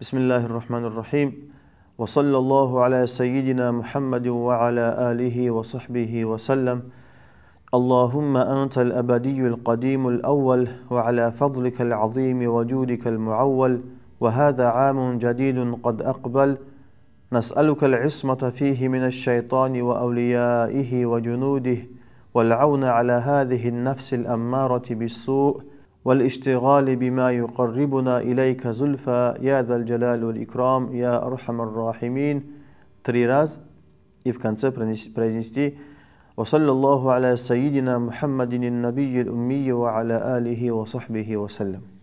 بسم الله الرحمن الرحيم وصلى الله على سيدنا محمد وعلى آله وصحبه وسلم اللهم أنت الأبدي القديم الأول وعلى فضلك العظيم وجودك المعول وهذا عام جديد قد أقبل نسألك العصمة فيه من الشيطان وأوليائه وجنوده والعون على هذه النفس الأمارة بالسوء والاشتغال بما يقربنا إليك زلفى يا ذا الجلال والإكرام يا أرحم الراحمين تريراز и в конце وصلى الله على سيدنا محمد النبي الأمي وعلى آله وصحبه وسلم